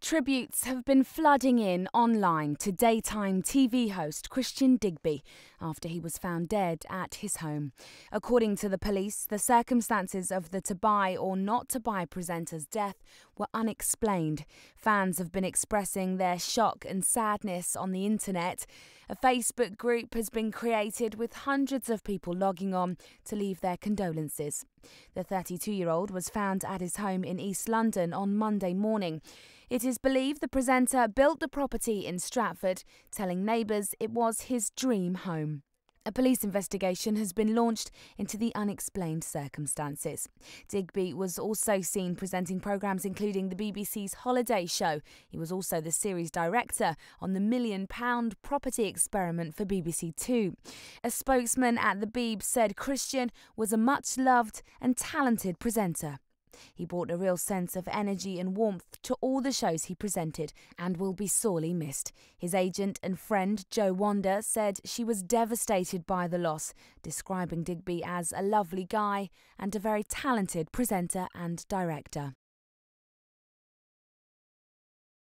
Tributes have been flooding in online to daytime TV host Christian Digby after he was found dead at his home. According to the police, the circumstances of the to buy or not to buy presenter's death were unexplained. Fans have been expressing their shock and sadness on the internet. A Facebook group has been created with hundreds of people logging on to leave their condolences. The 32 year old was found at his home in East London on Monday morning. It is believed the presenter built the property in Stratford, telling neighbours it was his dream home. A police investigation has been launched into the unexplained circumstances. Digby was also seen presenting programmes including the BBC's Holiday Show. He was also the series director on the million pound property experiment for BBC Two. A spokesman at the Beeb said Christian was a much loved and talented presenter. He brought a real sense of energy and warmth to all the shows he presented and will be sorely missed. His agent and friend, Joe Wanda, said she was devastated by the loss, describing Digby as a lovely guy and a very talented presenter and director.